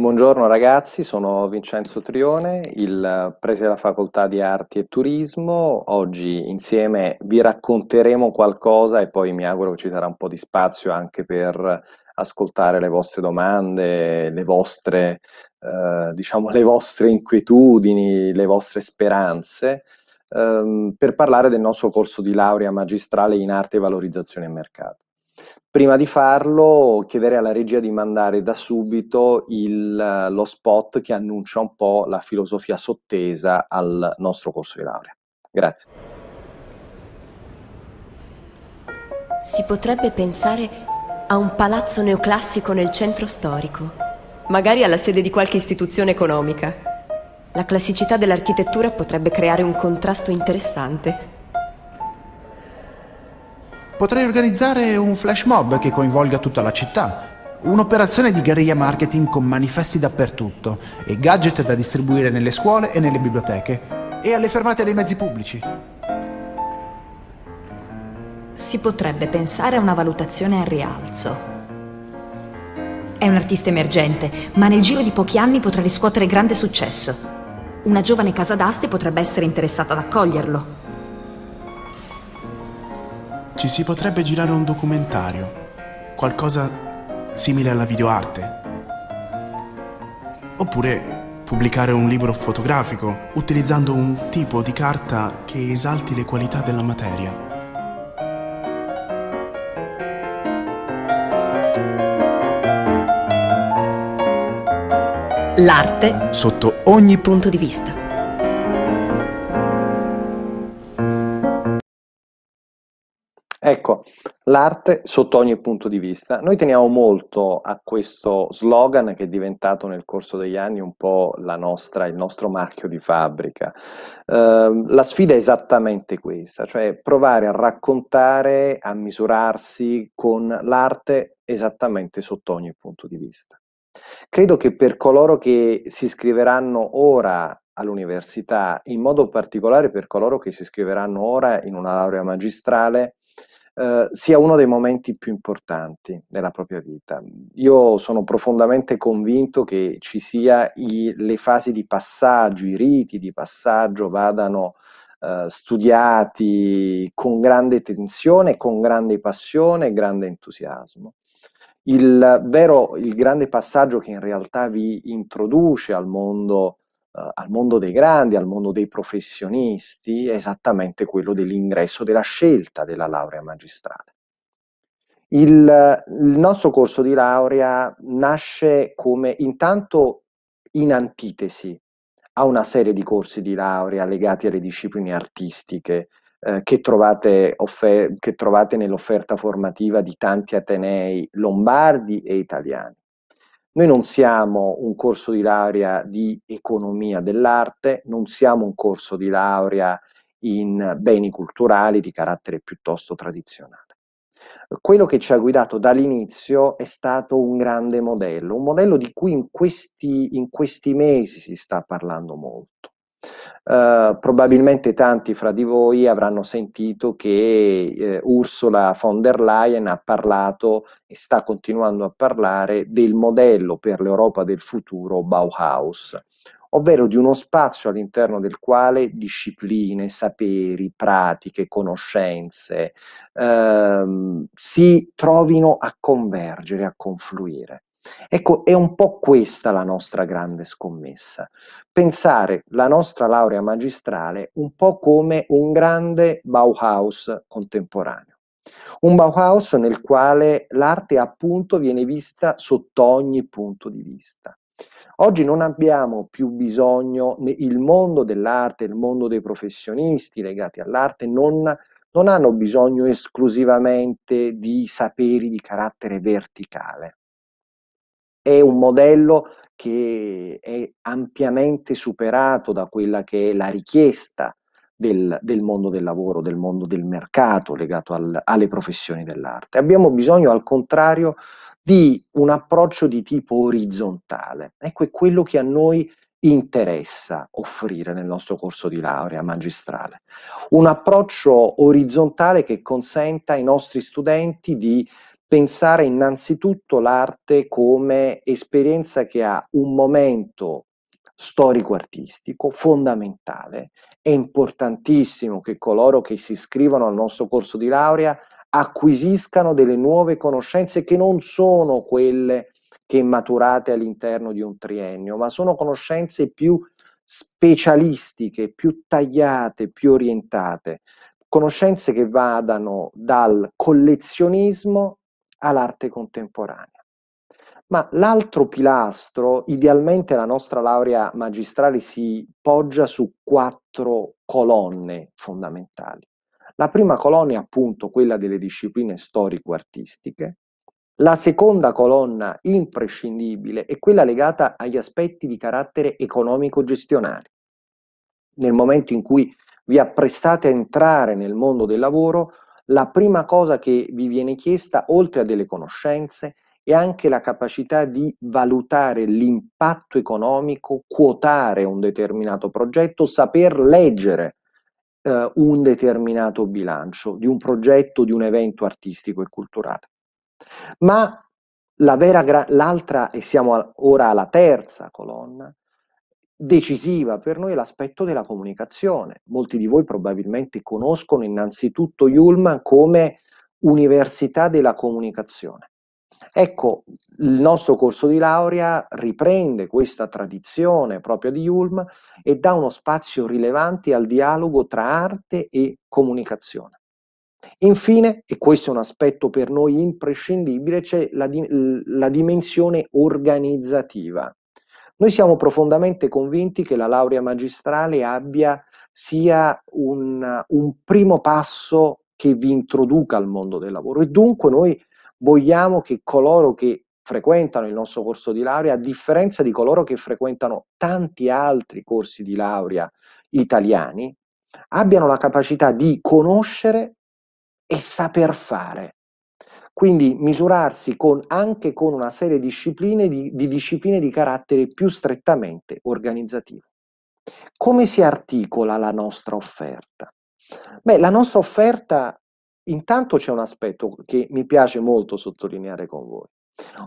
Buongiorno ragazzi, sono Vincenzo Trione, il preside della Facoltà di Arti e Turismo. Oggi insieme vi racconteremo qualcosa e poi mi auguro che ci sarà un po' di spazio anche per ascoltare le vostre domande, le vostre, eh, diciamo, le vostre inquietudini, le vostre speranze, ehm, per parlare del nostro corso di laurea magistrale in arte, valorizzazione e mercato. Prima di farlo chiederei alla regia di mandare da subito il, lo spot che annuncia un po' la filosofia sottesa al nostro corso di laurea. Grazie. Si potrebbe pensare a un palazzo neoclassico nel centro storico, magari alla sede di qualche istituzione economica. La classicità dell'architettura potrebbe creare un contrasto interessante. Potrei organizzare un flash mob che coinvolga tutta la città. Un'operazione di guerriglia marketing con manifesti dappertutto e gadget da distribuire nelle scuole e nelle biblioteche e alle fermate dei mezzi pubblici. Si potrebbe pensare a una valutazione al rialzo. È un artista emergente, ma nel giro di pochi anni potrà riscuotere grande successo. Una giovane casa d'aste potrebbe essere interessata ad accoglierlo ci si potrebbe girare un documentario, qualcosa simile alla videoarte. Oppure pubblicare un libro fotografico utilizzando un tipo di carta che esalti le qualità della materia. L'arte sotto ogni punto di vista. Ecco, l'arte sotto ogni punto di vista. Noi teniamo molto a questo slogan che è diventato nel corso degli anni un po' nostra, il nostro marchio di fabbrica. Eh, la sfida è esattamente questa, cioè provare a raccontare, a misurarsi con l'arte esattamente sotto ogni punto di vista. Credo che per coloro che si iscriveranno ora all'università, in modo particolare per coloro che si iscriveranno ora in una laurea magistrale, eh, sia uno dei momenti più importanti della propria vita. Io sono profondamente convinto che ci sia i, le fasi di passaggio, i riti di passaggio vadano eh, studiati con grande tensione, con grande passione e grande entusiasmo. Il vero, il grande passaggio che in realtà vi introduce al mondo eh, al mondo dei grandi, al mondo dei professionisti, è esattamente quello dell'ingresso, della scelta della laurea magistrale. Il, il, nostro corso di laurea nasce come intanto in antitesi a una serie di corsi di laurea legati alle discipline artistiche eh, che, trovate offer- che trovate nell'offerta formativa di tanti atenei lombardi e italiani. Noi non siamo un corso di laurea di economia dell'arte, non siamo un corso di laurea in beni culturali di carattere piuttosto tradizionale. Quello che ci ha guidato dall'inizio è stato un grande modello, un modello di cui in questi, in questi mesi si sta parlando molto. Eh, probabilmente tanti fra di voi avranno sentito che eh, Ursula von der Leyen ha parlato e sta continuando a parlare del modello per l'Europa del futuro Bauhaus, ovvero di uno spazio all'interno del quale discipline, saperi, pratiche, conoscenze ehm, si trovino a convergere, a confluire. Ecco, è un po' questa la nostra grande scommessa, pensare la nostra laurea magistrale un po' come un grande Bauhaus contemporaneo, un Bauhaus nel quale l'arte appunto viene vista sotto ogni punto di vista. Oggi non abbiamo più bisogno, il mondo dell'arte, il mondo dei professionisti legati all'arte non, non hanno bisogno esclusivamente di saperi di carattere verticale è un modello che è ampiamente superato da quella che è la richiesta del, del mondo del lavoro, del mondo del mercato legato al, alle professioni dell'arte. Abbiamo bisogno, al contrario, di un approccio di tipo orizzontale. Ecco, è quello che a noi interessa offrire nel nostro corso di laurea magistrale. Un approccio orizzontale che consenta ai nostri studenti di pensare innanzitutto l'arte come esperienza che ha un momento storico-artistico fondamentale. È importantissimo che coloro che si iscrivono al nostro corso di laurea acquisiscano delle nuove conoscenze che non sono quelle che maturate all'interno di un triennio, ma sono conoscenze più specialistiche, più tagliate, più orientate, conoscenze che vadano dal collezionismo all'arte contemporanea. Ma l'altro pilastro, idealmente la nostra laurea magistrale si poggia su quattro colonne fondamentali. La prima colonna è appunto quella delle discipline storico-artistiche, la seconda colonna imprescindibile è quella legata agli aspetti di carattere economico-gestionale. Nel momento in cui vi apprestate a entrare nel mondo del lavoro, la prima cosa che vi viene chiesta, oltre a delle conoscenze, è anche la capacità di valutare l'impatto economico, quotare un determinato progetto, saper leggere eh, un determinato bilancio di un progetto, di un evento artistico e culturale. Ma la l'altra, e siamo ora alla terza colonna, decisiva per noi è l'aspetto della comunicazione. Molti di voi probabilmente conoscono innanzitutto Yulman come Università della Comunicazione. Ecco, il nostro corso di laurea riprende questa tradizione proprio di Yulm e dà uno spazio rilevante al dialogo tra arte e comunicazione. Infine, e questo è un aspetto per noi imprescindibile, c'è la, di- la dimensione organizzativa. Noi siamo profondamente convinti che la laurea magistrale abbia sia un, un primo passo che vi introduca al mondo del lavoro e dunque noi vogliamo che coloro che frequentano il nostro corso di laurea, a differenza di coloro che frequentano tanti altri corsi di laurea italiani, abbiano la capacità di conoscere e saper fare quindi misurarsi con, anche con una serie di discipline di, di discipline di carattere più strettamente organizzativo. Come si articola la nostra offerta? Beh, la nostra offerta, intanto c'è un aspetto che mi piace molto sottolineare con voi,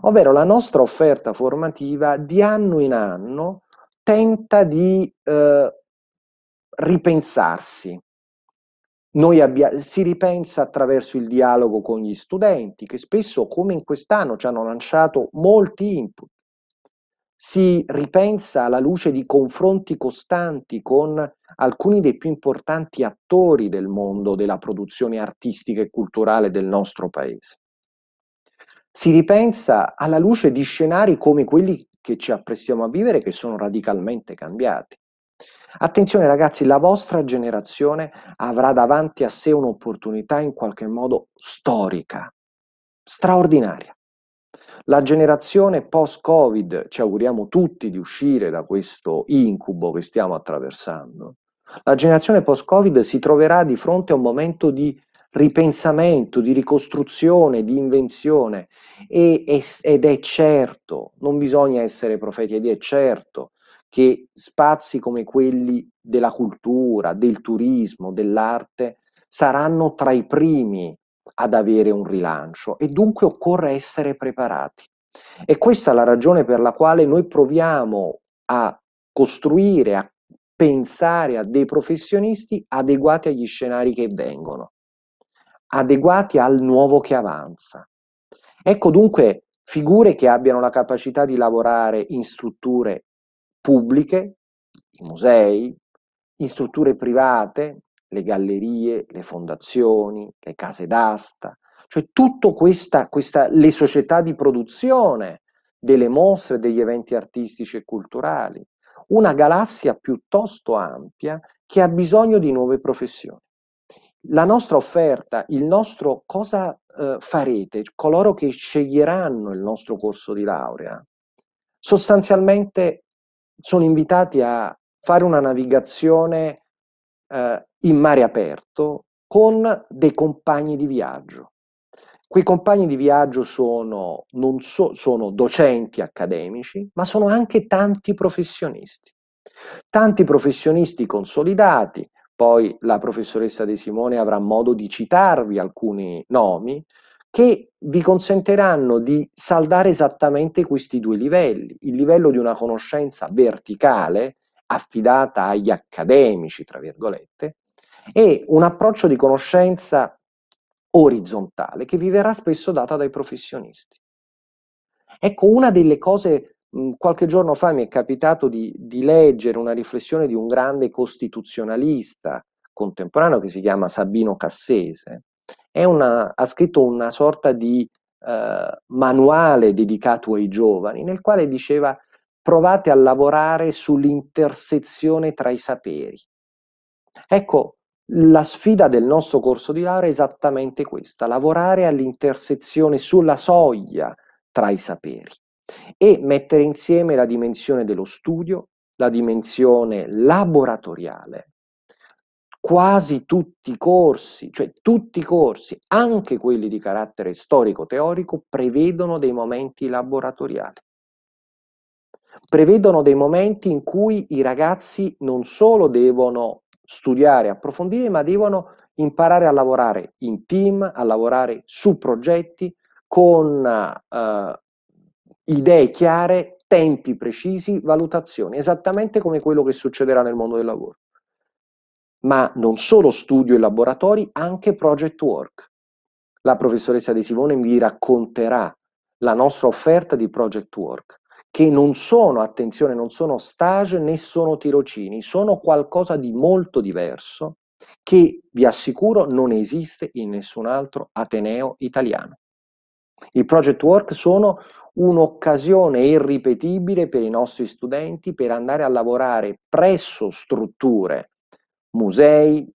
ovvero la nostra offerta formativa di anno in anno tenta di eh, ripensarsi, noi abbia- si ripensa attraverso il dialogo con gli studenti che spesso, come in quest'anno, ci hanno lanciato molti input. Si ripensa alla luce di confronti costanti con alcuni dei più importanti attori del mondo della produzione artistica e culturale del nostro paese. Si ripensa alla luce di scenari come quelli che ci apprestiamo a vivere, che sono radicalmente cambiati Attenzione ragazzi, la vostra generazione avrà davanti a sé un'opportunità in qualche modo storica, straordinaria. La generazione post-Covid, ci auguriamo tutti di uscire da questo incubo che stiamo attraversando, la generazione post-Covid si troverà di fronte a un momento di ripensamento, di ricostruzione, di invenzione e, ed è certo, non bisogna essere profeti, ed è certo che spazi come quelli della cultura, del turismo, dell'arte saranno tra i primi ad avere un rilancio e dunque occorre essere preparati. E questa è la ragione per la quale noi proviamo a costruire, a pensare a dei professionisti adeguati agli scenari che vengono, adeguati al nuovo che avanza. Ecco dunque figure che abbiano la capacità di lavorare in strutture pubbliche, i musei, in strutture private, le gallerie, le fondazioni, le case d'asta, cioè tutte questa, questa, le società di produzione delle mostre, degli eventi artistici e culturali, una galassia piuttosto ampia che ha bisogno di nuove professioni. La nostra offerta, il nostro cosa eh, farete, coloro che sceglieranno il nostro corso di laurea, sostanzialmente sono invitati a fare una navigazione eh, in mare aperto con dei compagni di viaggio. Quei compagni di viaggio sono, so, sono docenti accademici, ma sono anche tanti professionisti. Tanti professionisti consolidati, poi la professoressa De Simone avrà modo di citarvi alcuni nomi, che vi consentiranno di saldare esattamente questi due livelli, il livello di una conoscenza verticale affidata agli accademici, tra virgolette, e un approccio di conoscenza orizzontale che vi verrà spesso data dai professionisti. Ecco, una delle cose, mh, qualche giorno fa mi è capitato di, di leggere una riflessione di un grande costituzionalista contemporaneo che si chiama Sabino Cassese, una, ha scritto una sorta di eh, manuale dedicato ai giovani, nel quale diceva provate a lavorare sull'intersezione tra i saperi. Ecco, la sfida del nostro corso di laurea è esattamente questa, lavorare all'intersezione sulla soglia tra i saperi e mettere insieme la dimensione dello studio, la dimensione laboratoriale quasi tutti i corsi, cioè tutti i corsi, anche quelli di carattere storico-teorico, prevedono dei momenti laboratoriali. Prevedono dei momenti in cui i ragazzi non solo devono studiare, approfondire, ma devono imparare a lavorare in team, a lavorare su progetti con eh, idee chiare, tempi precisi, valutazioni, esattamente come quello che succederà nel mondo del lavoro ma non solo studio e laboratori, anche project work. La professoressa De Simone vi racconterà la nostra offerta di project work, che non sono, attenzione, non sono stage né sono tirocini, sono qualcosa di molto diverso che vi assicuro non esiste in nessun altro Ateneo italiano. I project work sono un'occasione irripetibile per i nostri studenti per andare a lavorare presso strutture musei,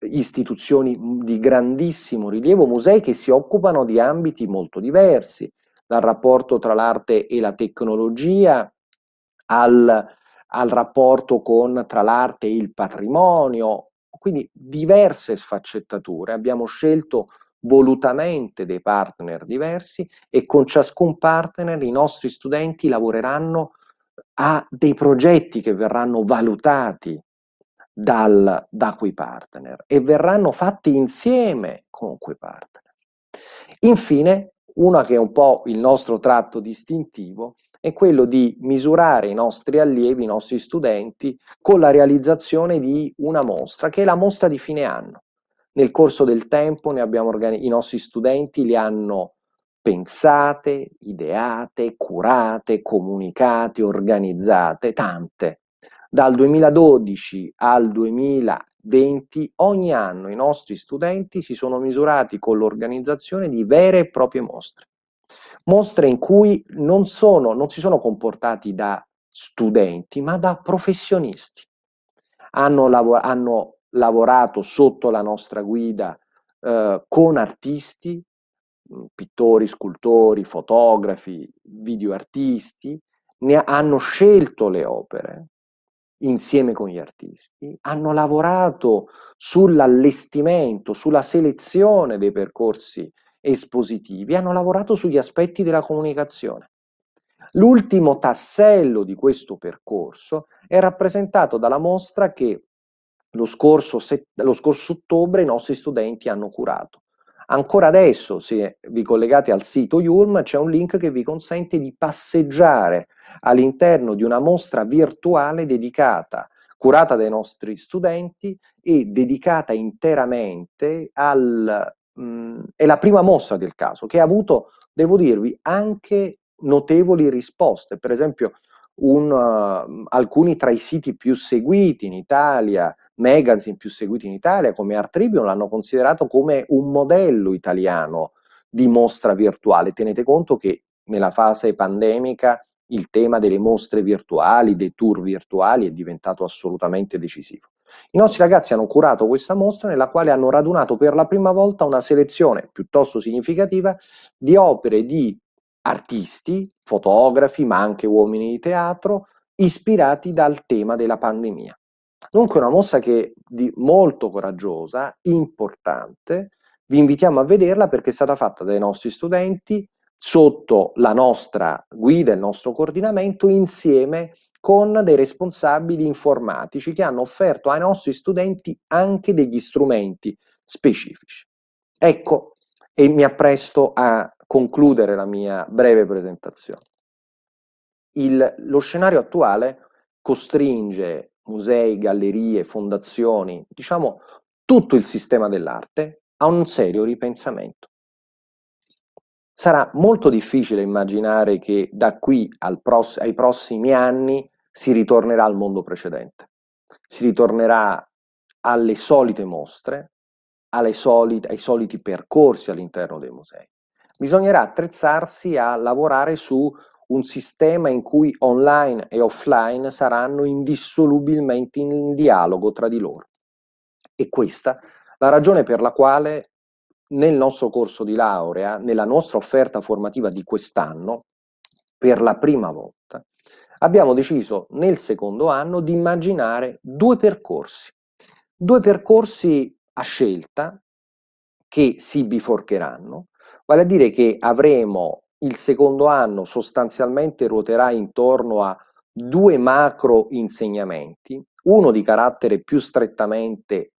istituzioni mm, di grandissimo rilievo, musei che si occupano di ambiti molto diversi, dal rapporto tra l'arte e la tecnologia al, al rapporto con, tra l'arte e il patrimonio, quindi diverse sfaccettature. Abbiamo scelto volutamente dei partner diversi e con ciascun partner i nostri studenti lavoreranno a dei progetti che verranno valutati dal, da quei partner e verranno fatti insieme con quei partner. Infine, una che è un po' il nostro tratto distintivo è quello di misurare i nostri allievi, i nostri studenti con la realizzazione di una mostra che è la mostra di fine anno. Nel corso del tempo organi- i nostri studenti li hanno pensate, ideate, curate, comunicate, organizzate, tante dal 2012 al 2020 ogni anno i nostri studenti si sono misurati con l'organizzazione di vere e proprie mostre. Mostre in cui non, sono, non si sono comportati da studenti ma da professionisti. Hanno, lav- hanno lavorato sotto la nostra guida eh, con artisti, mm, pittori, scultori, fotografi, videoartisti, ne hanno scelto le opere, insieme con gli artisti, hanno lavorato sull'allestimento, sulla selezione dei percorsi espositivi, hanno lavorato sugli aspetti della comunicazione. L'ultimo tassello di questo percorso è rappresentato dalla mostra che lo scorso, lo scorso ottobre i nostri studenti hanno curato. Ancora adesso, se vi collegate al sito IURM, c'è un link che vi consente di passeggiare all'interno di una mostra virtuale dedicata, curata dai nostri studenti e dedicata interamente al... Mh, mm, è la prima mostra del caso, che ha avuto, devo dirvi, anche notevoli risposte. Per esempio, un, uh, alcuni tra i siti più seguiti in Italia, magazine più seguiti in Italia come Art Tribune l'hanno considerato come un modello italiano di mostra virtuale. Tenete conto che nella fase pandemica il tema delle mostre virtuali, dei tour virtuali è diventato assolutamente decisivo. I nostri ragazzi hanno curato questa mostra nella quale hanno radunato per la prima volta una selezione piuttosto significativa di opere di Artisti, fotografi, ma anche uomini di teatro ispirati dal tema della pandemia. Dunque una mossa che di molto coraggiosa, importante, vi invitiamo a vederla perché è stata fatta dai nostri studenti sotto la nostra guida, il nostro coordinamento, insieme con dei responsabili informatici che hanno offerto ai nostri studenti anche degli strumenti specifici. Ecco, e mi appresto a concludere la mia breve presentazione. Il, lo scenario attuale costringe musei, gallerie, fondazioni, diciamo tutto il sistema dell'arte a un serio ripensamento. Sarà molto difficile immaginare che da qui pross ai prossimi anni si ritornerà al mondo precedente, si ritornerà alle solite mostre, soli ai soliti percorsi all'interno dei musei bisognerà attrezzarsi a lavorare su un sistema in cui online e offline saranno indissolubilmente in dialogo tra di loro. E questa la ragione per la quale nel nostro corso di laurea, nella nostra offerta formativa di quest'anno, per la prima volta, abbiamo deciso nel secondo anno di immaginare due percorsi, due percorsi a scelta che si biforcheranno, Vale a dire che avremo il secondo anno sostanzialmente ruoterà intorno a due macro insegnamenti, uno di carattere più strettamente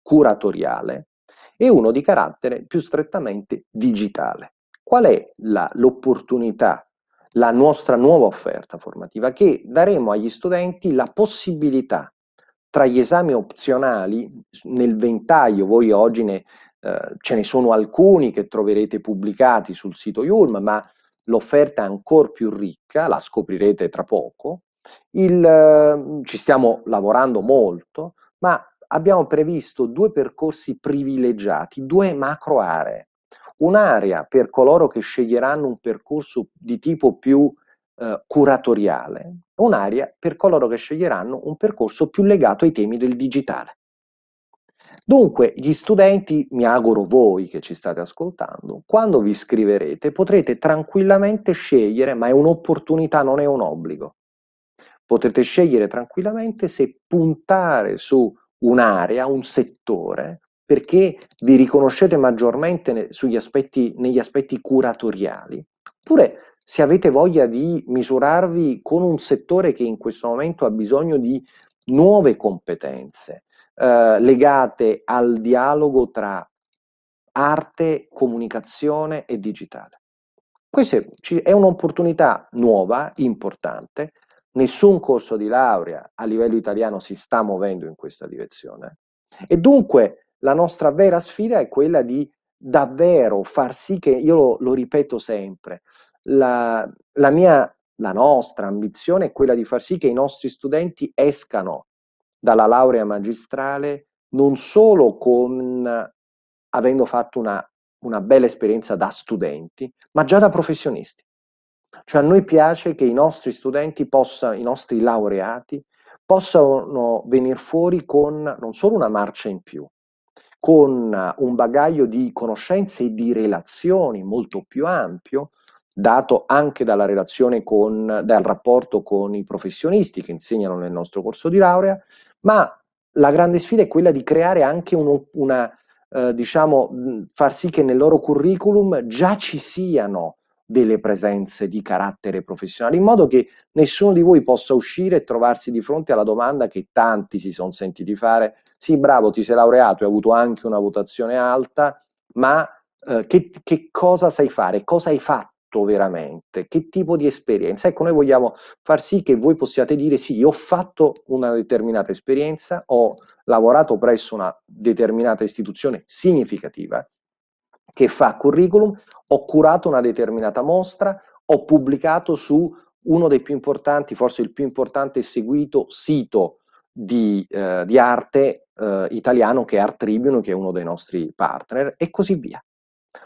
curatoriale e uno di carattere più strettamente digitale. Qual è la, l'opportunità, la nostra nuova offerta formativa? Che daremo agli studenti la possibilità tra gli esami opzionali nel ventaglio, voi oggi ne, eh, ce ne sono alcuni che troverete pubblicati sul sito IURM, ma l'offerta è ancora più ricca, la scoprirete tra poco. Il, eh, ci stiamo lavorando molto, ma abbiamo previsto due percorsi privilegiati, due macro aree. Un'area per coloro che sceglieranno un percorso di tipo più eh, curatoriale, un'area per coloro che sceglieranno un percorso più legato ai temi del digitale. Dunque, gli studenti, mi auguro voi che ci state ascoltando, quando vi iscriverete potrete tranquillamente scegliere, ma è un'opportunità, non è un obbligo. Potrete scegliere tranquillamente se puntare su un'area, un settore, perché vi riconoscete maggiormente aspetti, negli aspetti curatoriali, oppure se avete voglia di misurarvi con un settore che in questo momento ha bisogno di nuove competenze eh, legate al dialogo tra arte, comunicazione e digitale. Questa è un'opportunità nuova, importante, nessun corso di laurea a livello italiano si sta muovendo in questa direzione e dunque la nostra vera sfida è quella di davvero far sì che, io lo, lo ripeto sempre, la, la mia la nostra ambizione è quella di far sì che i nostri studenti escano dalla laurea magistrale non solo con, avendo fatto una, una bella esperienza da studenti, ma già da professionisti. Cioè a noi piace che i nostri studenti, possano, i nostri laureati, possano venire fuori con non solo una marcia in più, con un bagaglio di conoscenze e di relazioni molto più ampio, dato anche dalla relazione con, dal rapporto con i professionisti che insegnano nel nostro corso di laurea, ma la grande sfida è quella di creare anche uno, una, eh, diciamo, far sì che nel loro curriculum già ci siano delle presenze di carattere professionale, in modo che nessuno di voi possa uscire e trovarsi di fronte alla domanda che tanti si sono sentiti fare, sì bravo ti sei laureato e hai avuto anche una votazione alta, ma eh, che, che cosa sai fare, cosa hai fatto? fatto veramente, che tipo di esperienza. Ecco, noi vogliamo far sì che voi possiate dire sì, ho fatto una determinata esperienza, ho lavorato presso una determinata istituzione significativa che fa curriculum, ho curato una determinata mostra, ho pubblicato su uno dei più importanti, forse il più importante seguito sito di, eh, di arte eh, italiano che è Art Tribune, che è uno dei nostri partner, e così via.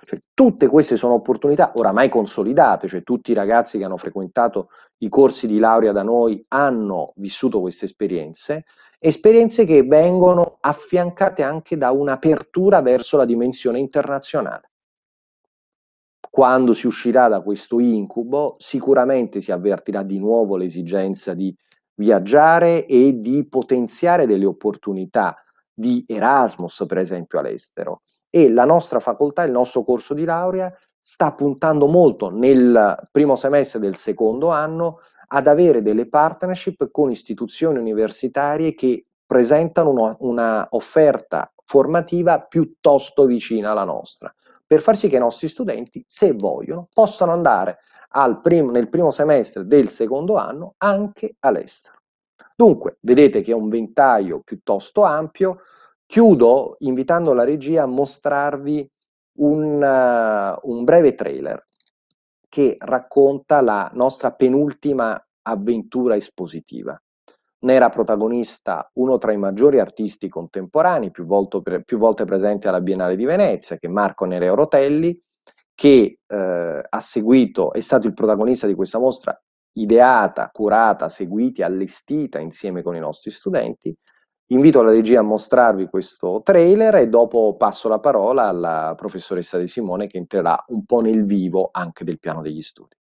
Cioè, tutte queste sono opportunità oramai consolidate, cioè tutti i ragazzi che hanno frequentato i corsi di laurea da noi hanno vissuto queste esperienze, esperienze che vengono affiancate anche da un'apertura verso la dimensione internazionale. Quando si uscirà da questo incubo sicuramente si avvertirà di nuovo l'esigenza di viaggiare e di potenziare delle opportunità di Erasmus, per esempio, all'estero e la nostra facoltà, il nostro corso di laurea sta puntando molto nel primo semestre del secondo anno ad avere delle partnership con istituzioni universitarie che presentano una, una offerta formativa piuttosto vicina alla nostra, per far sì che i nostri studenti, se vogliono, possano andare prim- nel primo semestre del secondo anno anche all'estero. Dunque, vedete che è un ventaglio piuttosto ampio, Chiudo invitando la regia a mostrarvi un, uh, un breve trailer che racconta la nostra penultima avventura espositiva. Ne era protagonista uno tra i maggiori artisti contemporanei, più, pre- più, volte presente alla Biennale di Venezia, che è Marco Nereo Rotelli, che eh, ha seguito, è stato il protagonista di questa mostra ideata, curata, seguita, allestita insieme con i nostri studenti Invito la regia a mostrarvi questo trailer e dopo passo la parola alla professoressa De Simone che entrerà un po' nel vivo anche del piano degli studi.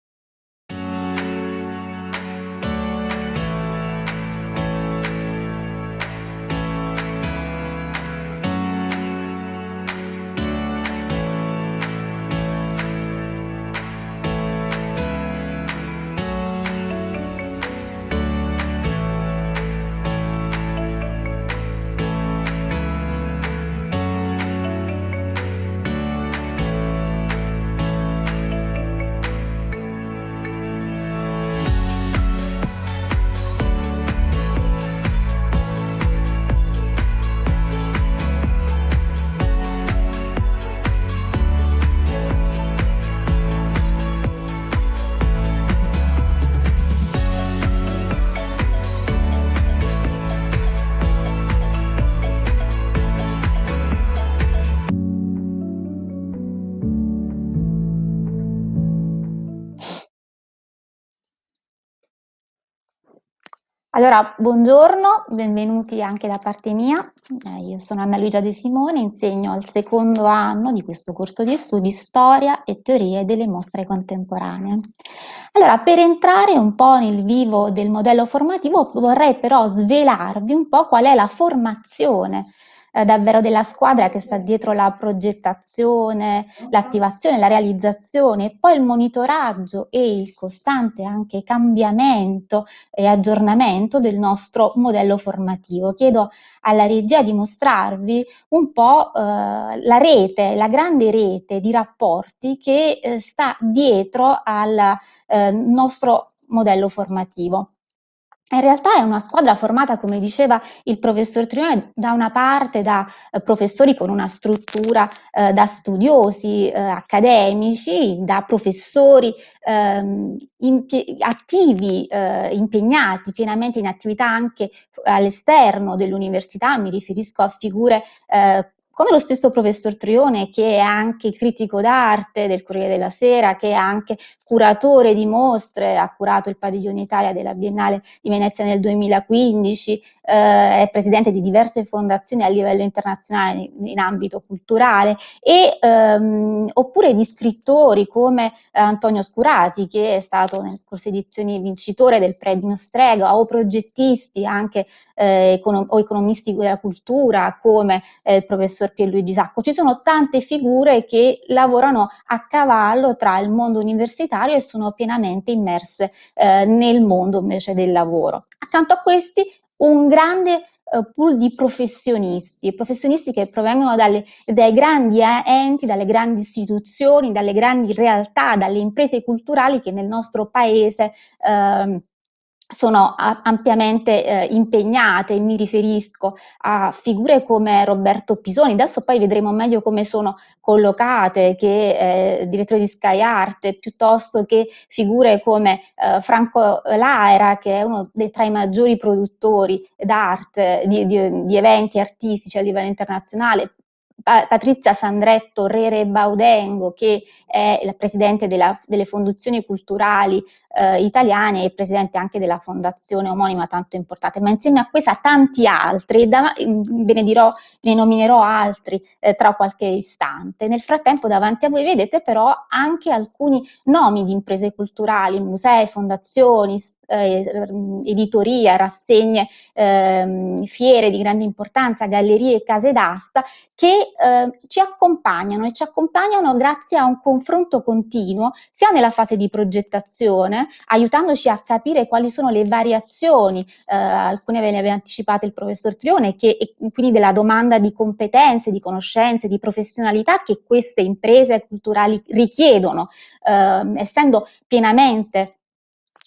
Allora, buongiorno, benvenuti anche da parte mia. Eh, io sono Anna Luigia De Simone, insegno al secondo anno di questo corso di studi Storia e teorie delle mostre contemporanee. Allora, per entrare un po' nel vivo del modello formativo, vorrei però svelarvi un po' qual è la formazione eh, davvero della squadra che sta dietro la progettazione, l'attivazione, la realizzazione e poi il monitoraggio e il costante anche cambiamento e aggiornamento del nostro modello formativo. Chiedo alla regia di mostrarvi un po' eh, la rete, la grande rete di rapporti che eh, sta dietro al eh, nostro modello formativo. In realtà è una squadra formata, come diceva il professor Trione, da una parte da eh, professori con una struttura eh, da studiosi eh, accademici, da professori ehm, impie- attivi, eh, impegnati pienamente in attività anche eh, all'esterno dell'università, mi riferisco a figure eh, come lo stesso professor Trione, che è anche critico d'arte del Corriere della Sera, che è anche curatore di mostre, ha curato il Padiglione Italia della Biennale di Venezia nel 2015, eh, è presidente di diverse fondazioni a livello internazionale in, in ambito culturale, e, ehm, oppure di scrittori come Antonio Scurati, che è stato nelle scorse edizioni vincitore del premio Strega, o progettisti anche eh, econo- o economisti della cultura come eh, il professor per Pierluigi Sacco. Ci sono tante figure che lavorano a cavallo tra il mondo universitario e sono pienamente immerse eh, nel mondo invece del lavoro. Accanto a questi un grande eh, pool di professionisti, professionisti che provengono dalle, dai grandi eh, enti, dalle grandi istituzioni, dalle grandi realtà, dalle imprese culturali che nel nostro paese eh, sono ampiamente eh, impegnate, mi riferisco a figure come Roberto Pisoni, adesso poi vedremo meglio come sono collocate, che eh, direttore di Sky Art, piuttosto che figure come eh, Franco Laera, che è uno dei tra i maggiori produttori d'arte, eh, di, di, di eventi artistici a livello internazionale, Patrizia Sandretto Rere Baudengo, che è la presidente della, delle fondazioni culturali eh, italiane e presidente anche della fondazione omonima tanto importante, ma insieme a questa tanti altri, da, mm, ve ne dirò, ne nominerò altri eh, tra qualche istante. Nel frattempo davanti a voi vedete però anche alcuni nomi di imprese culturali, musei, fondazioni, eh, editoria, rassegne, eh, fiere di grande importanza, gallerie e case d'asta che eh, ci accompagnano e ci accompagnano grazie a un confronto continuo sia nella fase di progettazione aiutandoci a capire quali sono le variazioni, eh, alcune ve ne aveva anticipate il professor Trione, che, e quindi della domanda di competenze, di conoscenze, di professionalità che queste imprese culturali richiedono, eh, essendo pienamente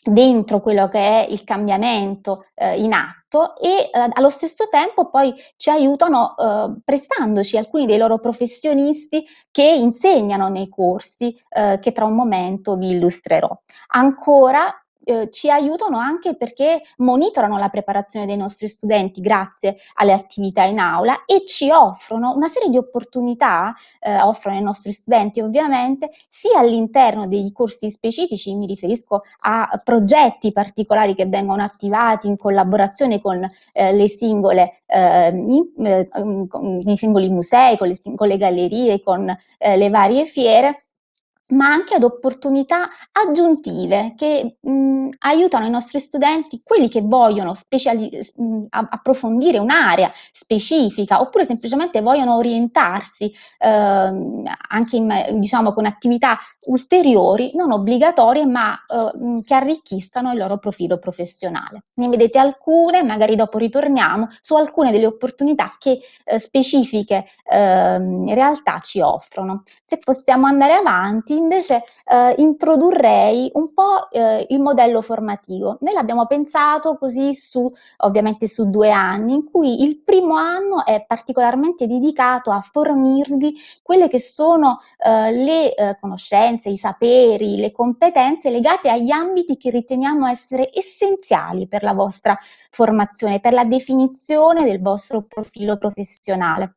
dentro quello che è il cambiamento eh, in atto e eh, allo stesso tempo poi ci aiutano eh, prestandoci alcuni dei loro professionisti che insegnano nei corsi eh, che tra un momento vi illustrerò. Ancora eh, ci aiutano anche perché monitorano la preparazione dei nostri studenti grazie alle attività in aula e ci offrono una serie di opportunità, eh, offrono ai nostri studenti ovviamente, sia all'interno dei corsi specifici, mi riferisco a progetti particolari che vengono attivati in collaborazione con eh, le singole, ehm, i, eh, con, i singoli musei, con le, con le gallerie, con eh, le varie fiere ma anche ad opportunità aggiuntive che mh, aiutano i nostri studenti, quelli che vogliono speciali- mh, approfondire un'area specifica oppure semplicemente vogliono orientarsi ehm, anche in, diciamo, con attività ulteriori, non obbligatorie, ma eh, che arricchiscano il loro profilo professionale. Ne vedete alcune, magari dopo ritorniamo su alcune delle opportunità che eh, specifiche eh, realtà ci offrono. Se possiamo andare avanti, invece eh, introdurrei un po' eh, il modello formativo. Noi l'abbiamo pensato così su, ovviamente su due anni, in cui il primo anno è particolarmente dedicato a fornirvi quelle che sono eh, le eh, conoscenze, i saperi, le competenze legate agli ambiti che riteniamo essere essenziali per la vostra formazione, per la definizione del vostro profilo professionale.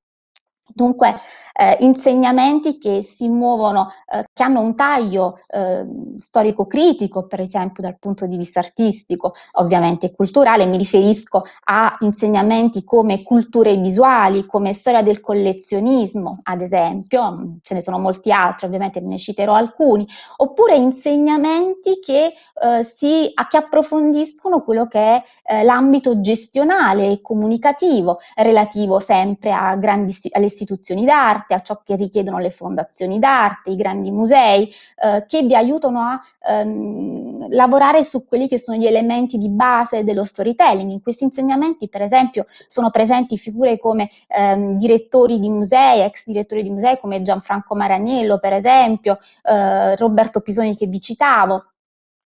Dunque, eh, insegnamenti che si muovono, eh, che hanno un taglio eh, storico-critico, per esempio dal punto di vista artistico, ovviamente culturale, mi riferisco a insegnamenti come culture visuali, come storia del collezionismo, ad esempio, mm, ce ne sono molti altri, ovviamente ne citerò alcuni, oppure insegnamenti che, eh, si, che approfondiscono quello che è eh, l'ambito gestionale e comunicativo relativo sempre alle istituzioni d'arte, a ciò che richiedono le fondazioni d'arte, i grandi musei, eh, che vi aiutano a ehm, lavorare su quelli che sono gli elementi di base dello storytelling. In questi insegnamenti, per esempio, sono presenti figure come ehm, direttori di musei, ex direttori di musei come Gianfranco Maragnello, per esempio, eh, Roberto Pisoni che vi citavo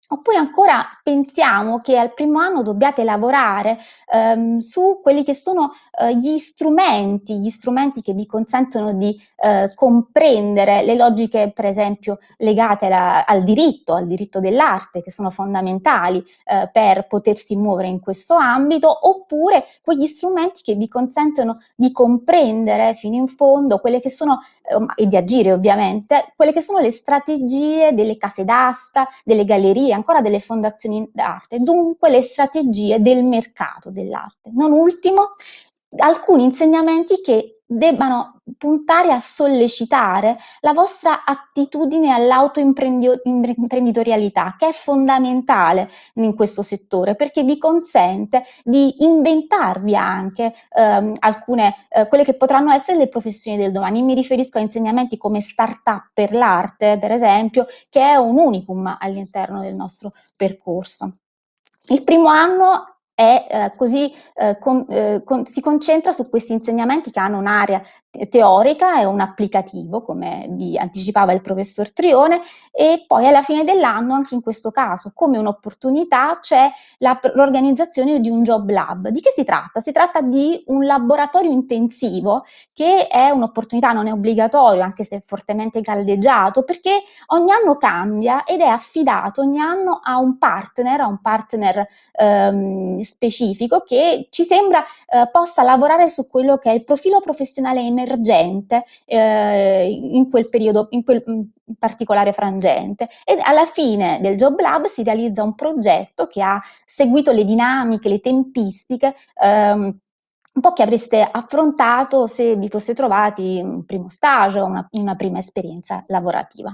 Oppure ancora pensiamo che al primo anno dobbiate lavorare ehm, su quelli che sono eh, gli strumenti, gli strumenti che vi consentono di eh, comprendere le logiche, per esempio, legate la, al diritto, al diritto dell'arte, che sono fondamentali eh, per potersi muovere in questo ambito, oppure quegli strumenti che vi consentono di comprendere fino in fondo quelle che sono, ehm, e di agire ovviamente, quelle che sono le strategie delle case d'asta, delle gallerie ancora delle fondazioni d'arte, dunque le strategie del mercato dell'arte. Non ultimo, alcuni insegnamenti che debbano puntare a sollecitare la vostra attitudine all'autoimprenditorialità, che è fondamentale in questo settore perché vi consente di inventarvi anche ehm, alcune, eh, quelle che potranno essere le professioni del domani. Mi riferisco a insegnamenti come Startup per l'arte, per esempio, che è un unicum all'interno del nostro percorso. Il primo anno è eh, così eh, con, eh, con, si concentra su questi insegnamenti che hanno un'area teorica e un applicativo, come vi anticipava il professor Trione, e poi alla fine dell'anno, anche in questo caso, come un'opportunità c'è la, l'organizzazione di un job lab. Di che si tratta? Si tratta di un laboratorio intensivo che è un'opportunità, non è obbligatorio, anche se è fortemente caldeggiato, perché ogni anno cambia ed è affidato ogni anno a un partner, a un partner ehm, specifico che ci sembra eh, possa lavorare su quello che è il profilo professionale emergente eh, in quel periodo, in quel mm, particolare frangente. E alla fine del Job Lab si realizza un progetto che ha seguito le dinamiche, le tempistiche. Ehm, un po' che avreste affrontato se vi foste trovati un primo stage o una, una prima esperienza lavorativa.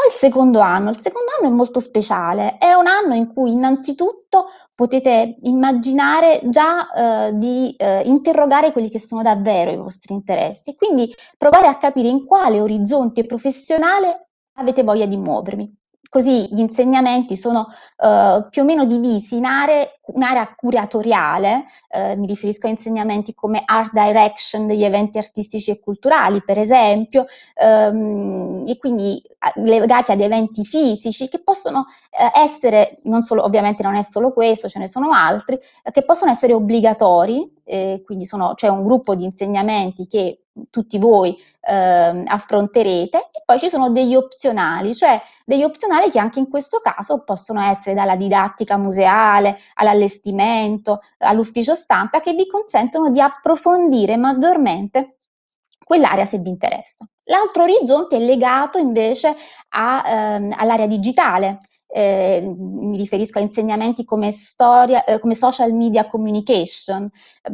Poi il secondo anno, il secondo anno è molto speciale, è un anno in cui innanzitutto potete immaginare già eh, di eh, interrogare quelli che sono davvero i vostri interessi e quindi provare a capire in quale orizzonte professionale avete voglia di muovervi così gli insegnamenti sono uh, più o meno divisi in aree, un'area curatoriale, uh, mi riferisco a insegnamenti come art direction degli eventi artistici e culturali, per esempio, um, e quindi eh, legati ad eventi fisici che possono uh, essere, non solo, ovviamente non è solo questo, ce ne sono altri, che possono essere obbligatori, eh, quindi c'è cioè un gruppo di insegnamenti che tutti voi eh, affronterete e poi ci sono degli opzionali, cioè degli opzionali che anche in questo caso possono essere dalla didattica museale all'allestimento, all'ufficio stampa che vi consentono di approfondire maggiormente quell'area se vi interessa. L'altro orizzonte è legato invece a, ehm, all'area digitale, eh, mi riferisco a insegnamenti come, storia, eh, come social media communication,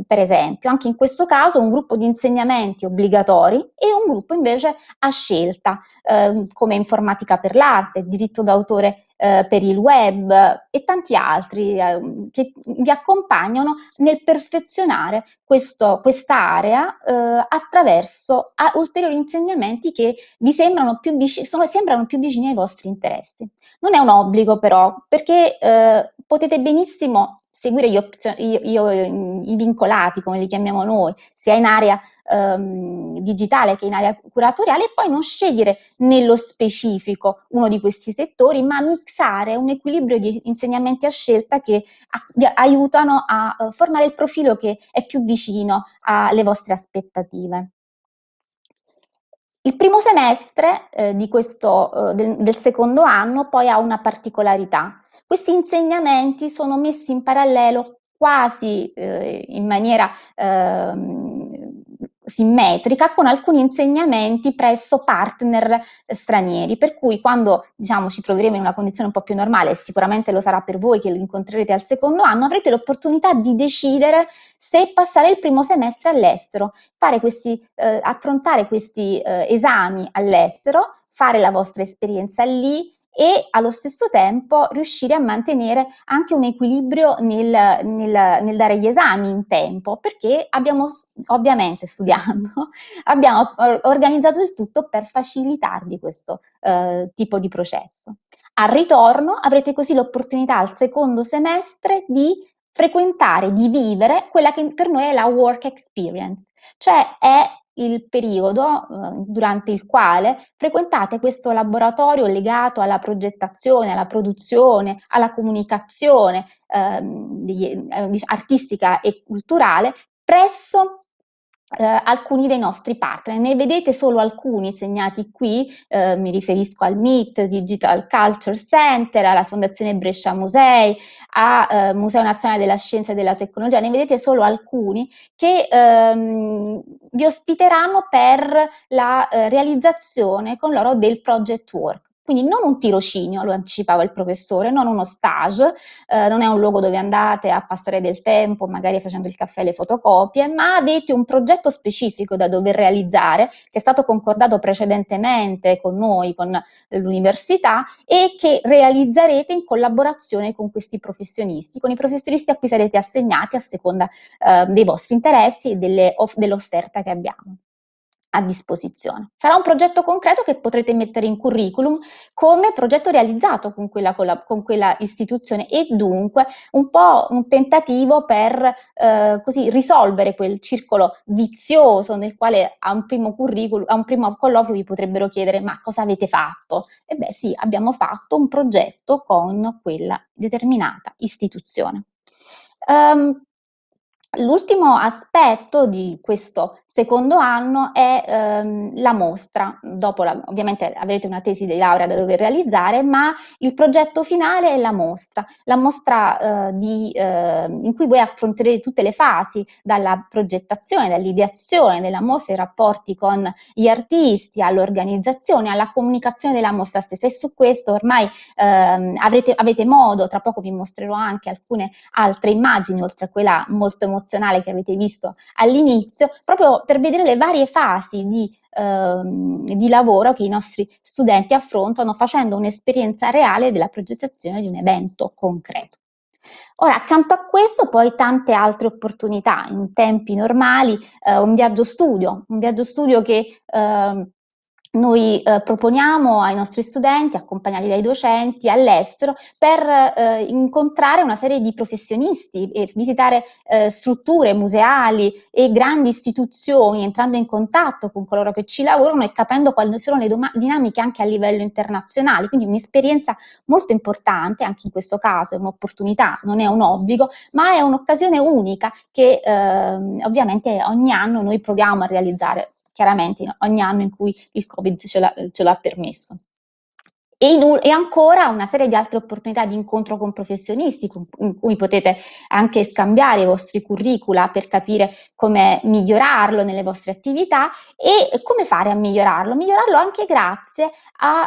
per esempio. Anche in questo caso un gruppo di insegnamenti obbligatori e un gruppo invece a scelta, ehm, come informatica per l'arte, diritto d'autore eh, per il web e tanti altri eh, che vi accompagnano nel perfezionare questo, quest'area eh, attraverso ulteriori insegnamenti che vi sembrano più, vicini, sono, sembrano più, vicini ai vostri interessi. Non è un obbligo però, perché eh, potete benissimo seguire gli, opzio- i, i, i, vincolati, come li chiamiamo noi, sia in area ehm, digitale che in area curatoriale, e poi non scegliere nello specifico uno di questi settori, ma mixare un equilibrio di insegnamenti a scelta che a- aiutano a uh, formare il profilo che è più vicino alle vostre aspettative. Il primo semestre eh, questo, eh, del, del secondo anno poi ha una particolarità, questi insegnamenti sono messi in parallelo quasi eh, in maniera eh, simmetrica con alcuni insegnamenti presso partner eh, stranieri, per cui quando diciamo, ci troveremo in una condizione un po' più normale, sicuramente lo sarà per voi che lo incontrerete al secondo anno, avrete l'opportunità di decidere se passare il primo semestre all'estero, questi, eh, affrontare questi eh, esami all'estero, fare la vostra esperienza lì, e allo stesso tempo riuscire a mantenere anche un equilibrio nel, nel, nel dare gli esami in tempo, perché abbiamo ovviamente studiando, abbiamo organizzato il tutto per facilitarvi questo eh, tipo di processo. Al ritorno avrete così l'opportunità al secondo semestre di frequentare, di vivere quella che per noi è la work experience, cioè è il periodo eh, durante il quale frequentate questo laboratorio legato alla progettazione, alla produzione, alla comunicazione ehm, eh, artistica e culturale presso eh, alcuni dei nostri partner. Ne vedete solo alcuni segnati qui, eh, mi riferisco al MIT, Digital Culture Center, alla Fondazione Brescia Musei, al eh, Museo Nazionale della Scienza e della Tecnologia, ne vedete solo alcuni che ehm, vi ospiteranno per la eh, realizzazione con loro del project work. Quindi non un tirocinio, lo anticipava il professore, non uno stage, eh, non è un luogo dove andate a passare del tempo, magari facendo il caffè e le fotocopie, ma avete un progetto specifico da dover realizzare, che è stato concordato precedentemente con noi, con l'università, e che realizzerete in collaborazione con questi professionisti, con i professionisti a cui sarete assegnati a seconda eh, dei vostri interessi e delle, dell'offerta che abbiamo a disposizione. Sarà un progetto concreto che potrete mettere in curriculum come progetto realizzato con quella, con quella istituzione e dunque un po' un tentativo per eh, così risolvere quel circolo vizioso nel quale a un primo curriculum, a un primo colloquio vi potrebbero chiedere ma cosa avete fatto? E beh sì, abbiamo fatto un progetto con quella determinata istituzione. Um, L'ultimo aspetto di questo secondo anno è ehm, la mostra, dopo la, ovviamente avrete una tesi di laurea da dover realizzare, ma il progetto finale è la mostra, la mostra eh, di, eh, in cui voi affronterete tutte le fasi, dalla progettazione, dall'ideazione della mostra, i rapporti con gli artisti, all'organizzazione, alla comunicazione della mostra stessa e su questo ormai ehm, avrete, avete modo, tra poco vi mostrerò anche alcune altre immagini, oltre a quella molto emozionale che avete visto all'inizio, proprio per vedere le varie fasi di, ehm, di lavoro che i nostri studenti affrontano facendo un'esperienza reale della progettazione di un evento concreto. Ora, accanto a questo, poi tante altre opportunità in tempi normali, eh, un viaggio studio, un viaggio studio che eh, noi eh, proponiamo ai nostri studenti, accompagnati dai docenti all'estero, per eh, incontrare una serie di professionisti e visitare eh, strutture museali e grandi istituzioni, entrando in contatto con coloro che ci lavorano e capendo quali sono le doma- dinamiche anche a livello internazionale. Quindi un'esperienza molto importante, anche in questo caso è un'opportunità, non è un obbligo, ma è un'occasione unica che ehm, ovviamente ogni anno noi proviamo a realizzare chiaramente ogni anno in cui il Covid ce l'ha, ce l'ha permesso. E, un, e, ancora una serie di altre opportunità di incontro con professionisti in cui potete anche scambiare i vostri curricula per capire come migliorarlo nelle vostre attività e come fare a migliorarlo. Migliorarlo anche grazie eh,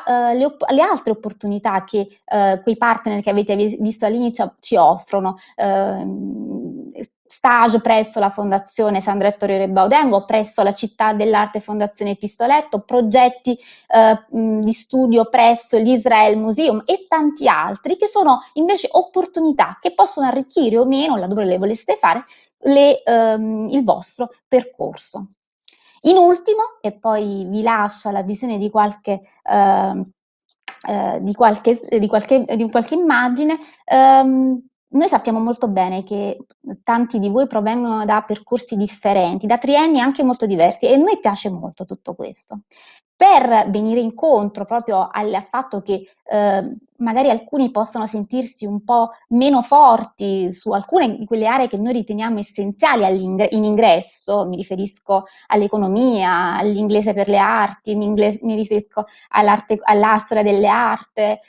alle uh, op- altre opportunità che uh, quei partner che avete visto all'inizio ci offrono. Uh, stage presso la Fondazione Sandretto Riore Baudengo, presso la Città dell'Arte Fondazione Pistoletto, progetti eh, di studio presso l'Israel Museum e tanti altri che sono invece opportunità che possono arricchire o meno, laddove le voleste fare, le, ehm, il vostro percorso. In ultimo, e poi vi lascio alla visione di qualche eh, eh, di, qualche, di, qualche, di qualche, immagine, ehm, noi sappiamo molto bene che tanti di voi provengono da percorsi differenti, da trienni anche molto diversi e a noi piace molto tutto questo per venire incontro proprio al fatto che eh, magari alcuni possono sentirsi un po' meno forti su alcune di quelle aree che noi riteniamo essenziali in ingresso, mi riferisco all'economia, all'inglese per le arti, mi, mi riferisco alla storia delle arti, eh,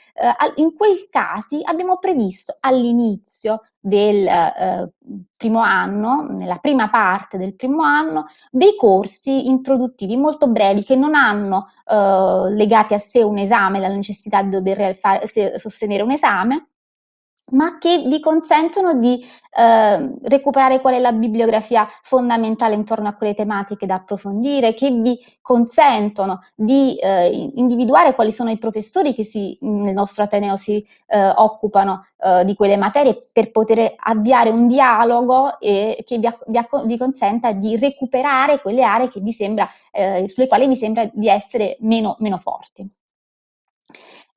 in quei casi abbiamo previsto all'inizio del eh, eh, primo anno, nella prima parte del primo anno, dei corsi introduttivi molto brevi che non hanno eh, legati a sé un esame, la necessità di dover fare, se, sostenere un esame, ma che vi consentono di eh, recuperare qual è la bibliografia fondamentale intorno a quelle tematiche da approfondire, che vi consentono di eh, individuare quali sono i professori che si, nel nostro Ateneo si eh, occupano eh, di quelle materie per poter avviare un dialogo e che vi, vi, vi consenta di recuperare quelle aree sembra, eh, sulle quali vi sembra di essere meno, meno forti.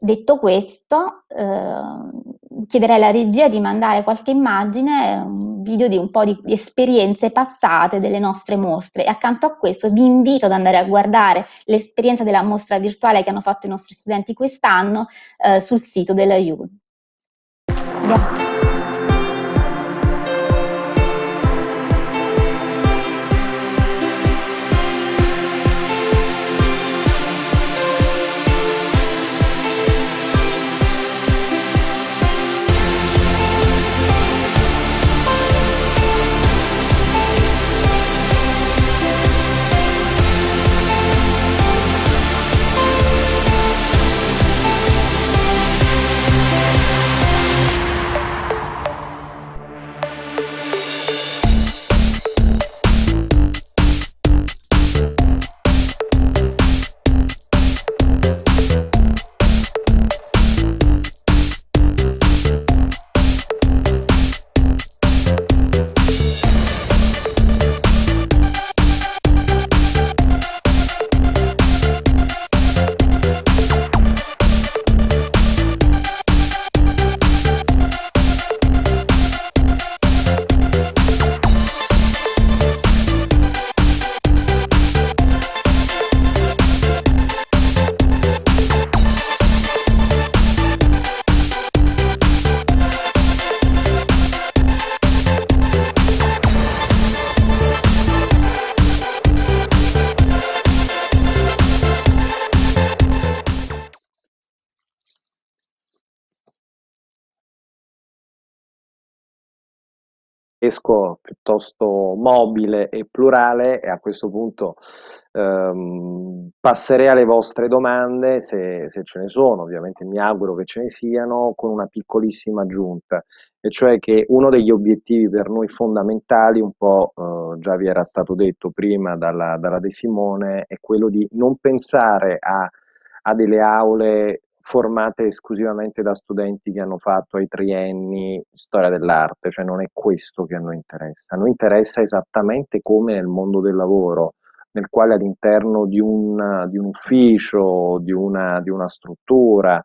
Detto questo, eh, chiederei alla regia di mandare qualche immagine, un video di un po' di, di esperienze passate delle nostre mostre e accanto a questo vi invito ad andare a guardare l'esperienza della mostra virtuale che hanno fatto i nostri studenti quest'anno eh, sul sito della IUL. Grazie. esco piuttosto mobile e plurale e a questo punto ehm, passerei alle vostre domande, se, se, ce ne sono, ovviamente mi auguro che ce ne siano, con una piccolissima aggiunta, e cioè che uno degli obiettivi per noi fondamentali, un po' eh, già vi era stato detto prima dalla, dalla De Simone, è quello di non pensare a a delle aule formate esclusivamente da studenti che hanno fatto ai trienni storia dell'arte, cioè non è questo che a noi interessa, a noi interessa esattamente come nel mondo del lavoro, nel quale all'interno di, una, di un, ufficio, di una, di una struttura eh,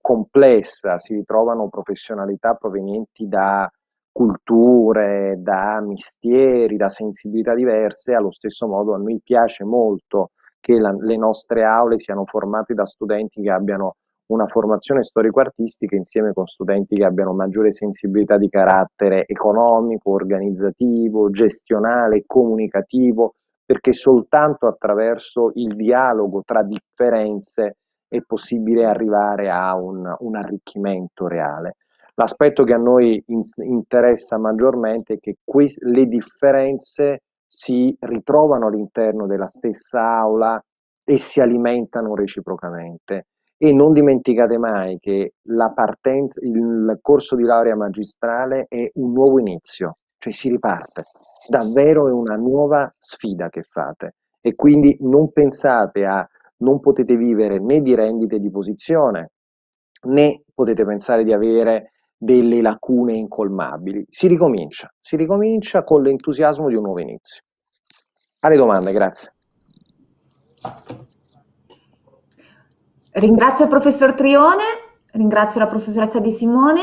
complessa si ritrovano professionalità provenienti da culture, da mestieri, da sensibilità diverse, allo stesso modo a noi piace molto che la, le nostre aule siano formate da studenti che abbiano una formazione storico-artistica insieme con studenti che abbiano maggiore sensibilità di carattere economico, organizzativo, gestionale, comunicativo, perché soltanto attraverso il dialogo tra differenze è possibile arrivare a un, un arricchimento reale. L'aspetto che a noi in, interessa maggiormente è che que- le differenze si ritrovano all'interno della stessa aula e si alimentano reciprocamente e non dimenticate mai che la partenza, il corso di laurea magistrale è un nuovo inizio, cioè si riparte. Davvero è una nuova sfida che fate. E quindi non pensate a non potete vivere né di rendite di posizione, né potete pensare di avere delle lacune incolmabili. Si ricomincia, si ricomincia con l'entusiasmo di un nuovo inizio. Alle domande, grazie. Ringrazio il professor Trione, ringrazio la professoressa Di Simone.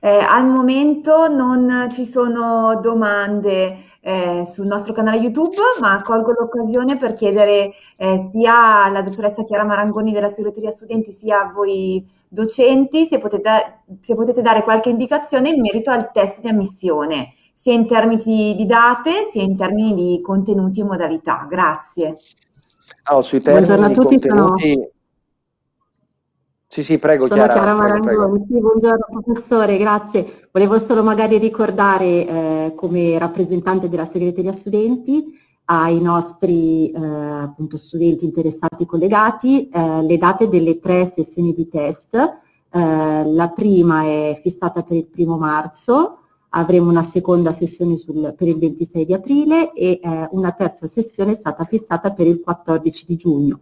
Eh, al momento non ci sono domande eh, sul nostro canale YouTube, ma colgo l'occasione per chiedere eh, sia alla dottoressa Chiara Marangoni della segreteria studenti, sia a voi docenti, se potete, se potete dare qualche indicazione in merito al test di ammissione, sia in termini di date, sia in termini di contenuti e modalità. Grazie. Oh, sui termini Buongiorno a tutti, contenuti... sono... Sì, sì, prego Sono Chiara. Chiara Marangoni, sì, buongiorno professore, grazie. Volevo solo magari ricordare eh, come rappresentante della segreteria studenti ai nostri eh, appunto, studenti interessati collegati eh, le date delle tre sessioni di test. Eh, la prima è fissata per il primo marzo, avremo una seconda sessione sul, per il 26 di aprile e eh, una terza sessione è stata fissata per il 14 di giugno.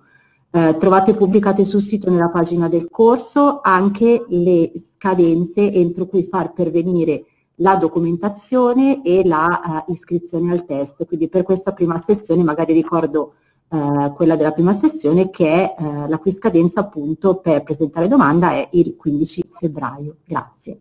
Eh, trovate pubblicate sul sito nella pagina del corso anche le scadenze entro cui far pervenire la documentazione e la uh, iscrizione al test. Quindi per questa prima sessione magari ricordo uh, quella della prima sessione che è uh, eh, la cui scadenza appunto per presentare domanda è il 15 febbraio. Grazie.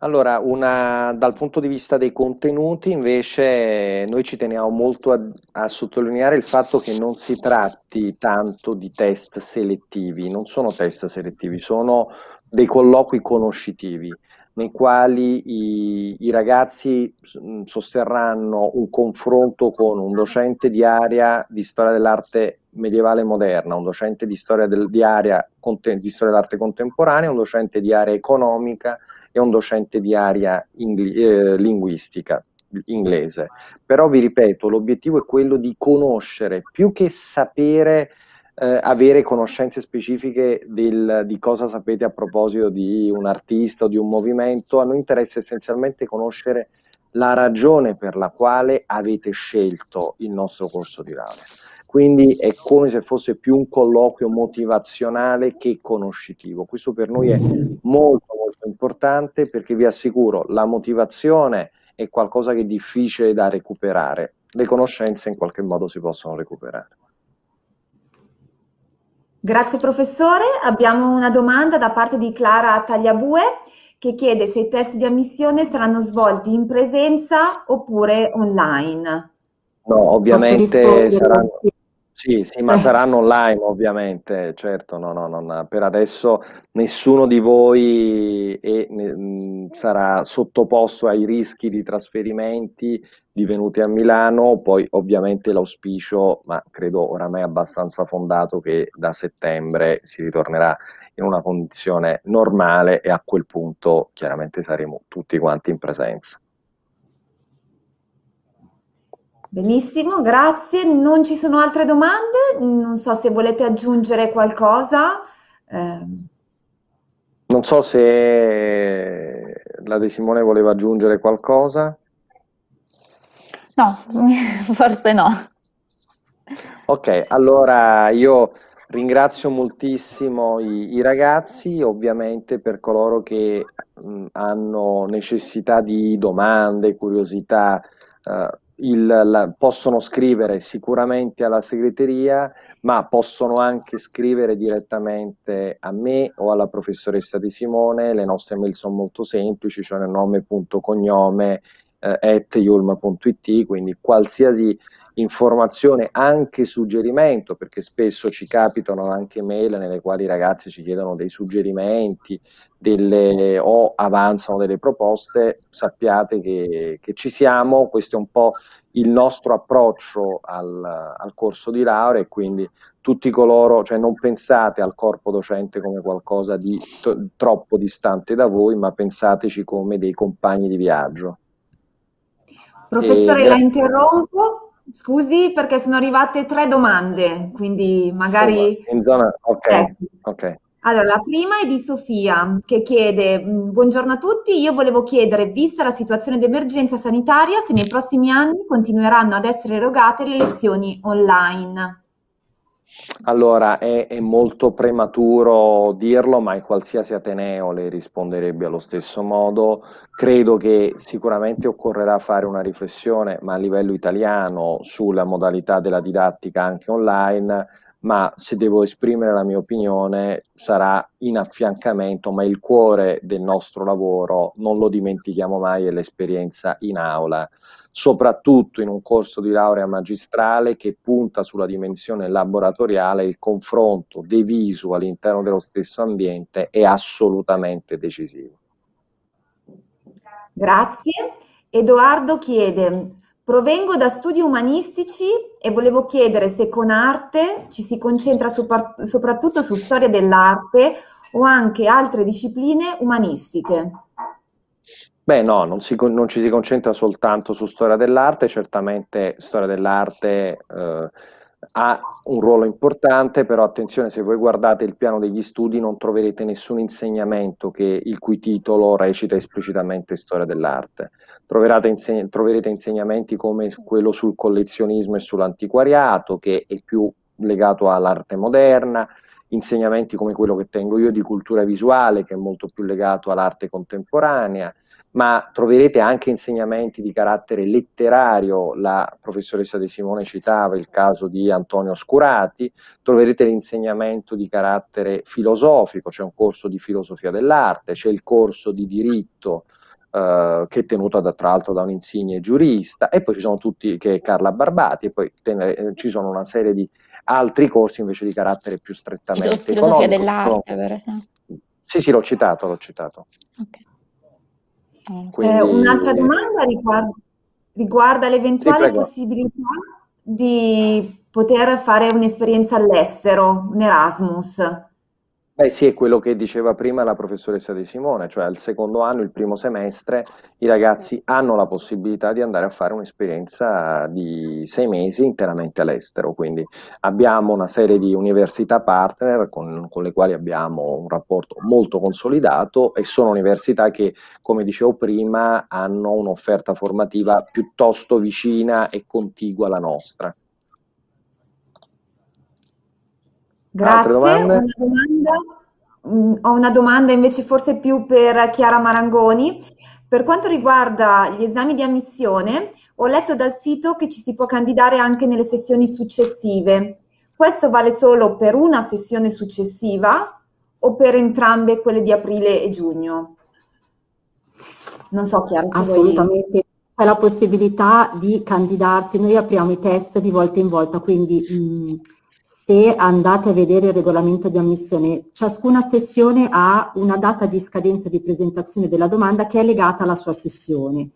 Allora, una, dal punto di vista dei contenuti, invece, noi ci teniamo molto a, a, sottolineare il fatto che non si tratti tanto di test selettivi, non sono test selettivi, sono dei colloqui conoscitivi nei quali i, i ragazzi mm, sosterranno un confronto con un docente di area di storia dell'arte medievale e moderna, un docente di storia, del, di, area, di storia dell'arte contemporanea, un docente di area economica, è un docente di area ingli- eh, linguistica inglese. Però vi ripeto, l'obiettivo è quello di conoscere, più che sapere, eh, avere conoscenze specifiche del, di cosa sapete a proposito di un artista o di un movimento, a noi interessa essenzialmente conoscere la ragione per la quale avete scelto il nostro corso di laurea. Quindi è come se fosse più un colloquio motivazionale che conoscitivo. Questo per noi è molto molto importante perché vi assicuro la motivazione è qualcosa che è difficile da recuperare. Le conoscenze in qualche modo si possono recuperare. Grazie professore, abbiamo una domanda da parte di Clara Tagliabue che chiede se i test di ammissione saranno svolti in presenza oppure online. No, ovviamente saranno... Sì, sì, ma eh. saranno online ovviamente, certo, no, no, no, per adesso nessuno di voi è, mh, sarà sottoposto ai rischi di trasferimenti divenuti a Milano, poi ovviamente l'auspicio, ma credo oramai abbastanza fondato, che da settembre si ritornerà in una condizione normale e a quel punto chiaramente saremo tutti quanti in presenza. Benissimo, grazie. Non ci sono altre domande? Non so se volete aggiungere qualcosa. Eh. Non so se la De Simone voleva aggiungere qualcosa. No, forse no. Ok, allora io Ringrazio moltissimo i, i, ragazzi, ovviamente per coloro che mh, hanno necessità di domande, curiosità, eh, il, la, possono scrivere sicuramente alla segreteria, ma possono anche scrivere direttamente a me o alla professoressa Di Simone, le nostre mail sono molto semplici, cioè nome.cognome eh, quindi qualsiasi informazione, anche suggerimento, perché spesso ci capitano anche mail nelle quali i ragazzi ci chiedono dei suggerimenti delle, o avanzano delle proposte, sappiate che, che, ci siamo, questo è un po' il nostro approccio al, al corso di laurea e quindi tutti coloro, cioè non pensate al corpo docente come qualcosa di t- troppo distante da voi, ma pensateci come dei compagni di viaggio. Professore, e... la interrompo Scusi perché sono arrivate tre domande, quindi magari... In zona, ok, eh. ok. Allora, la prima è di Sofia che chiede, mm, buongiorno a tutti, io volevo chiedere, vista la situazione d'emergenza sanitaria, se nei prossimi anni continueranno ad essere erogate le lezioni online. Allora, è, è, molto prematuro dirlo, ma in qualsiasi Ateneo le risponderebbe allo stesso modo. Credo che sicuramente occorrerà fare una riflessione, ma a livello italiano, sulla modalità della didattica anche online, ma se devo esprimere la mia opinione sarà in affiancamento, ma il cuore del nostro lavoro non lo dimentichiamo mai è l'esperienza in aula, soprattutto in un corso di laurea magistrale che punta sulla dimensione laboratoriale, il confronto dei visu all'interno dello stesso ambiente è assolutamente decisivo. Grazie. Edoardo chiede, provengo da studi umanistici e volevo chiedere se con arte ci si concentra sopra- soprattutto su storia dell'arte o anche altre discipline umanistiche. Beh no, non, si, non, ci si concentra soltanto su storia dell'arte, certamente storia dell'arte eh, ha un ruolo importante, però attenzione, se voi guardate il piano degli studi non troverete nessun insegnamento che, il cui titolo recita esplicitamente storia dell'arte. Inseg- troverete insegnamenti come quello sul collezionismo e sull'antiquariato, che è più legato all'arte moderna, insegnamenti come quello che tengo io di cultura visuale, che è molto più legato all'arte contemporanea, ma troverete anche insegnamenti di carattere letterario, la professoressa De Simone citava il caso di Antonio Scurati, troverete l'insegnamento di carattere filosofico, c'è un corso di filosofia dell'arte, c'è il corso di diritto eh, che è tenuto da, tra l'altro da un insigne giurista, e poi ci sono tutti, che è Carla Barbati, e poi tenere, eh, ci sono una serie di altri corsi invece di carattere più strettamente filosofia economico. Filosofia dell'arte, per esempio. Sì, sì, l'ho citato, l'ho citato. Okay. Eh, Quindi... Eh, un'altra domanda riguarda, riguarda l'eventuale sì, possibilità di poter fare un'esperienza all'estero, un Erasmus. Beh, sì, è quello che diceva prima la professoressa De Simone, cioè al secondo anno, il primo semestre, i ragazzi hanno la possibilità di andare a fare un'esperienza di sei mesi interamente all'estero, quindi abbiamo una serie di università partner con, con le quali abbiamo un rapporto molto consolidato e sono università che, come dicevo prima, hanno un'offerta formativa piuttosto vicina e contigua alla nostra. Grazie. Una domanda, mm, ho una domanda invece forse più per Chiara Marangoni. Per quanto riguarda gli esami di ammissione, ho letto dal sito che ci si può candidare anche nelle sessioni successive. Questo vale solo per una sessione successiva o per entrambe quelle di aprile e giugno? Non so, Chiara. Assolutamente. Vuoi... C'è la possibilità di candidarsi, noi apriamo i test di volta in volta, quindi mh, mm, se andate a vedere il regolamento di ammissione, ciascuna sessione ha una data di scadenza di presentazione della domanda che è legata alla sua sessione.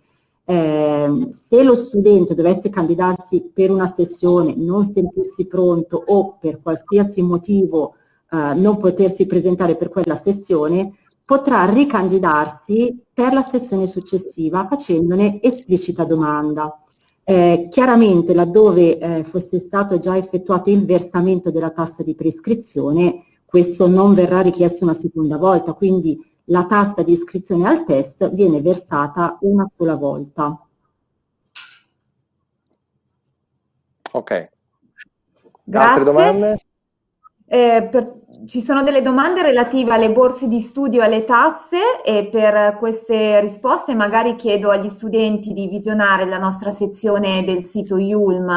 Eh, se lo studente dovesse candidarsi per una sessione, non sentirsi pronto o per qualsiasi motivo eh, non potersi presentare per quella sessione, potrà ricandidarsi per la sessione successiva facendone esplicita domanda. Eh, chiaramente laddove eh, fosse stato già effettuato il versamento della tassa di prescrizione, questo non verrà richiesto una seconda volta, quindi la tassa di iscrizione al test viene versata una sola volta. Ok. Grazie. Altre domande? Eh, per, ci sono delle domande relative alle borse di studio e alle tasse e per queste risposte magari chiedo agli studenti di visionare la nostra sezione del sito IULM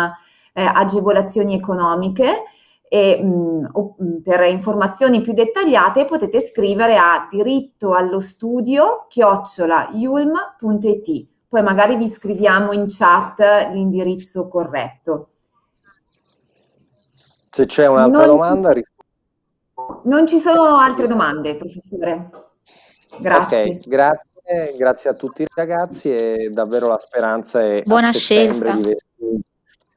eh, agevolazioni economiche e mh, mm, mm, per informazioni più dettagliate potete scrivere a diritto allo studio chiocciolaiulm.it poi magari vi scriviamo in chat l'indirizzo corretto. Se c'è un'altra non domanda, ci... Non ci sono altre domande, professore. Grazie. Okay, grazie, grazie a tutti i ragazzi e davvero la speranza è Buona scelta. Di,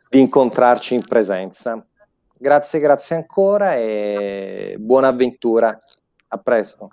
di incontrarci in presenza. Grazie, grazie ancora e buona avventura. A presto.